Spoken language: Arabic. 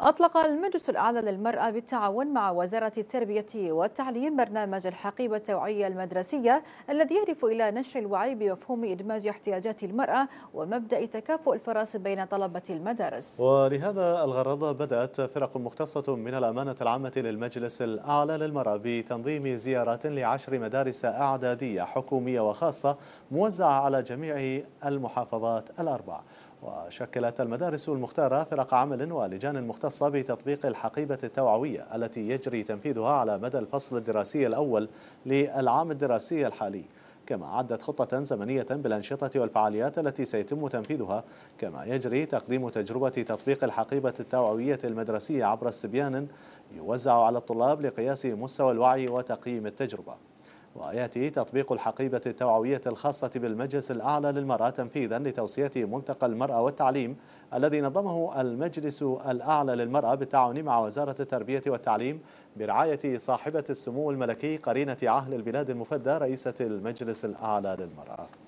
أطلق المجلس الأعلى للمرأة بالتعاون مع وزارة التربية والتعليم برنامج الحقيبة التوعية المدرسية الذي يهدف إلى نشر الوعي بمفهوم إدماج احتياجات المرأة ومبدأ تكافؤ الفرص بين طلبة المدارس ولهذا الغرض بدأت فرق مختصة من الأمانة العامة للمجلس الأعلى للمرأة بتنظيم زيارات لعشر مدارس أعدادية حكومية وخاصة موزعة على جميع المحافظات الأربع وشكلت المدارس المختارة فرق عمل ولجان مختصة بتطبيق الحقيبة التوعوية التي يجري تنفيذها على مدى الفصل الدراسي الأول للعام الدراسي الحالي كما عدت خطة زمنية بالأنشطة والفعاليات التي سيتم تنفيذها كما يجري تقديم تجربة تطبيق الحقيبة التوعوية المدرسية عبر استبيان يوزع على الطلاب لقياس مستوى الوعي وتقييم التجربة ويأتي تطبيق الحقيبة التوعوية الخاصة بالمجلس الأعلى للمرأة تنفيذا لتوصيه ملتقى المرأة والتعليم الذي نظمه المجلس الأعلى للمرأة بالتعاون مع وزارة التربية والتعليم برعاية صاحبة السمو الملكي قرينة عهل البلاد المفدى رئيسة المجلس الأعلى للمرأة